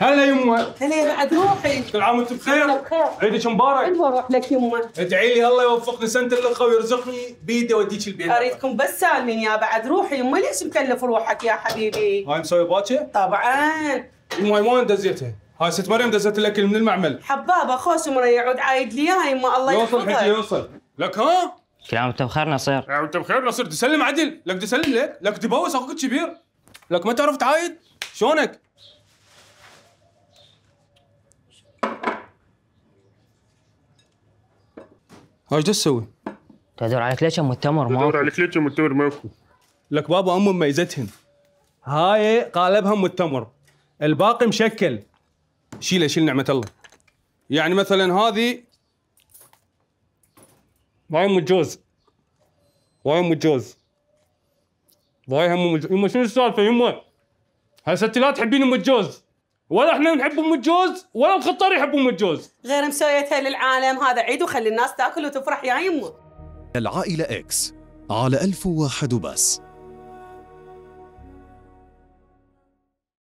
هلا يمه هلا يا بعد روحي كل عام وانتم بخير عيدك مبارك كل بروح لك يمه ادعي لي الله يوفقني سنه الاخوه ويرزقني بيدي اوديك البيت اريدكم بس سالمين يا بعد روحي يمه ليش مكلف روحك يا حبيبي هاي مسوي باكر طبعا الماي ما دزيتها هاي ست مريم دزت الاكل من المعمل حبابه خوش مريع عود عايد لي اياها يمه الله يوصل حجي يوصل لك ها كل عام وانت بخير نصير كل عام وانت بخير نصير تسلم عدل لك تسلم لك لك تبوس اخوك كبير لك ما تعرف تعايد شلونك واش دا تسوي؟ تدور على كلتش ام التمر ما تدور على كلتش ام التمر ماكو لك بابا امهم ميزتهم هاي قالبها ام التمر الباقي مشكل شيله شيل نعمه الله يعني مثلا هذه ضاي ام الجوز ضاي ام الجوز ضاي هم ام الجوز يمه شنو السالفه يمه هسه انت لا تحبين ام الجوز ولا احنا نحب ام الجوز ولا الخطار يحب ام الجوز غير مسويتها للعالم هذا عيد وخلي الناس تاكل وتفرح يا يمه العائله اكس على 1001 بس